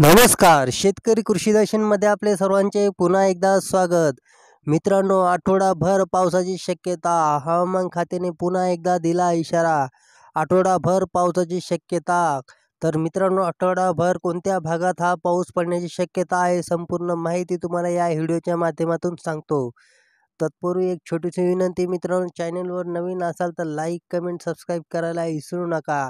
नमस्कार शेतकरी कृषी दर्शनमध्ये आपले सर्वांचे पुन्हा एकदा स्वागत मित्रांनो आठवडाभर पावसाची शक्यता हवामान खात्याने पुन्हा एकदा दिला इशारा आठवडाभर पावसाची शक्यता तर मित्रांनो आठवडाभर कोणत्या भागात हा पाऊस पडण्याची शक्यता आहे संपूर्ण माहिती तुम्हाला या व्हिडिओच्या माध्यमातून सांगतो तत्पूर्वी एक छोटीशी विनंती मित्रांनो चॅनलवर नवीन असाल तर लाईक कमेंट सबस्क्राईब करायला विसरू नका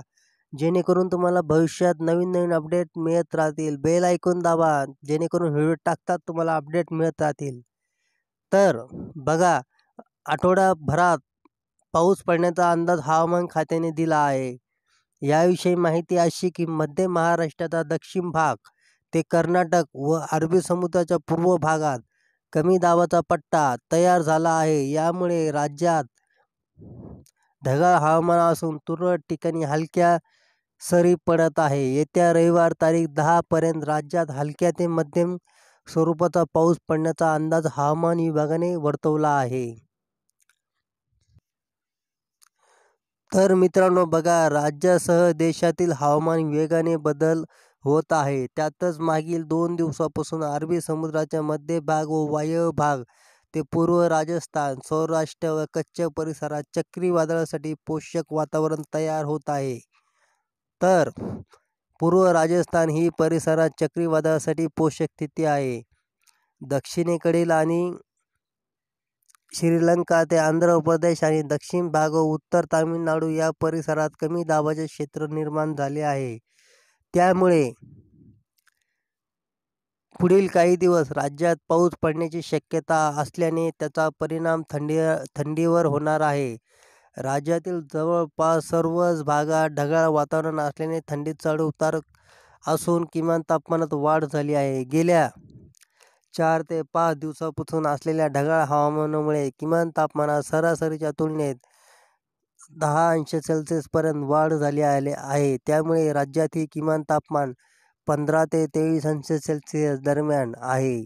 जेणेकरून तुम्हाला भविष्यात नवीन नवीन अपडेट मिळत राहतील बेल ऐकून दाबा जेणेकरून व्हिडिओ टाकतात तुम्हाला अपडेट मिळत राहतील तर बघा आठवडाभरात पाऊस पडण्याचा अंदाज हवामान खात्याने दिला आहे याविषयी माहिती अशी की मध्य महाराष्ट्राचा दक्षिण भाग ते कर्नाटक व अरबी समुद्राच्या पूर्व भागात कमी दाबाचा पट्टा तयार झाला आहे यामुळे राज्यात ढगाळ हवामान असून तुरळक ठिकाणी हलक्या सरी पडत आहे येत्या रविवार तारीख दहापर्यंत राज्यात हलक्या ते मध्यम स्वरूपाचा पाऊस पडण्याचा अंदाज हवामान विभागाने वर्तवला आहे तर मित्रांनो बघा राज्यासह देशातील हवामान वेगाने बदल होत आहे त्यातच मागील दोन दिवसापासून अरबी समुद्राच्या मध्य भाग व वायव्य भाग ते पूर्व राजस्थान सौराष्ट्र व कच्छ परिसरात चक्रीवादळासाठी पोषक वातावरण तयार होत आहे तर पूर्व राजस्थान ही परिसरात चक्रीवादळासाठी पोषक स्थिती आहे दक्षिणेकडील आणि श्रीलंका ते आंध्र प्रदेश आणि दक्षिण भाग उत्तर तामिळनाडू या परिसरात कमी दाबाचे क्षेत्र निर्माण झाले आहे त्यामुळे पुढील काही दिवस राज्यात पाऊस पडण्याची शक्यता असल्याने त्याचा परिणाम थंडी थंडीवर होणार आहे राज्यातील जवळपास सर्वच भागात ढगाळ वातावरण असल्याने थंडीत उतार असून किमान तापमानात वाढ झाली आहे गेल्या चार ते पाच दिवसापासून असलेल्या ढगाळ हवामानामुळे किमान तापमानात सरासरीच्या तुलनेत दहा अंश सेल्सिअसपर्यंत वाढ झाली आले आहे त्यामुळे राज्यातील किमान तापमान पंधरा ते तेवीस अंश सेल्सिअस दरम्यान आहे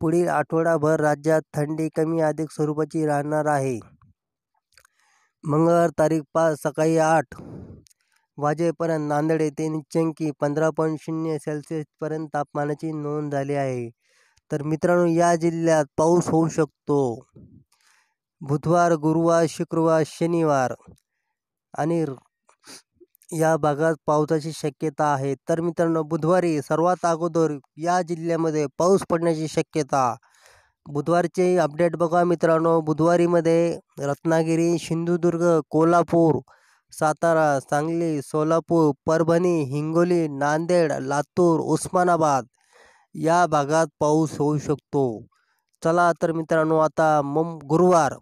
पुढील आठवडाभर राज्यात थंडी कमी अधिक स्वरूपाची राहणार आहे मंगळवार तारीख पाच सकाळी आठ वाजेपर्यंत नांदेड येथे निचंकी पंधरा पॉईंट शून्य सेल्सिअसपर्यंत तापमानाची नोंद झाली आहे तर मित्रांनो या जिल्ह्यात पाऊस होऊ शकतो बुधवार गुरुवार शुक्रवार शनिवार आणि या भागात पावसाची शक्यता आहे तर मित्रांनो बुधवारी सर्वात अगोदर या जिल्ह्यामध्ये पाऊस पडण्याची शक्यता बुधवारचे अपडेट बघा मित्रांनो बुधवारीमध्ये रत्नागिरी सिंधुदुर्ग कोल्हापूर सातारा सांगली सोलापूर परभणी हिंगोली नांदेड लातूर उस्मानाबाद या भागात पाऊस होऊ शकतो चला तर मित्रांनो आता मम गुरुवार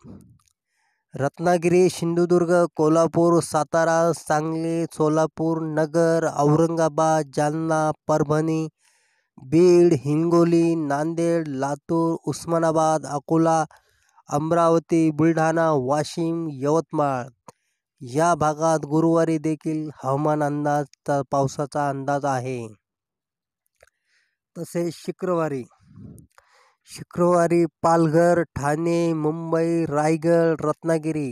रत्नागिरी सिंधुदुर्ग कोल्हापूर सातारा सांगली सोलापूर नगर औरंगाबाद जालना परभणी बीड हिंगोली नांदेड लातूर उस्मानाबाद अकोला अमरावती बुलढाणा वाशिम यवतमाळ या भागात गुरुवारी देखील हवामान अंदाज पावसाचा अंदाज आहे तसेच शुक्रवारी शुक्रवारी पालघर ठाणे मुंबई रायगड रत्नागिरी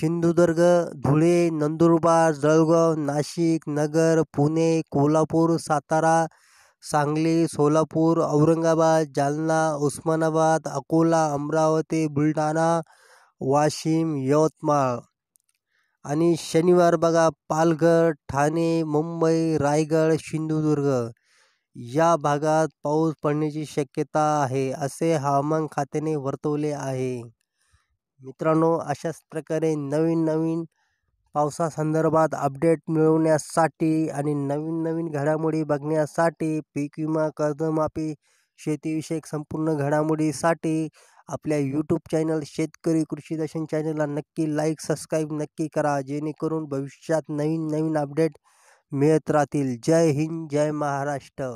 सिंधुदुर्ग धुळे नंदुरबार जळगाव नाशिक नगर पुणे कोल्हापूर सातारा सांगली सोलापूर औरंगाबाद जालना उस्मानाबाद अकोला अमरावती बुलढाणा वाशिम यवतमाळ आणि शनिवार बघा पालघर ठाणे मुंबई रायगड सिंधुदुर्ग या भागात पाऊस पडण्याची शक्यता आहे असे हवामान खात्याने वर्तवले आहे मित्रांनो अशाच प्रकारे नवीन नवीन पावसासंदर्भात अपडेट मिळवण्यासाठी आणि नवीन नवीन घडामोडी बघण्यासाठी पीक विमा कर्जमाफी शेतीविषयक संपूर्ण घडामोडीसाठी आपल्या यूट्यूब चॅनल शेतकरी कृषी दर्शन चॅनलला नक्की लाईक सबस्क्राईब नक्की करा जेणेकरून भविष्यात नवीन नवीन अपडेट मिळत राहतील जय हिंद जय महाराष्ट्र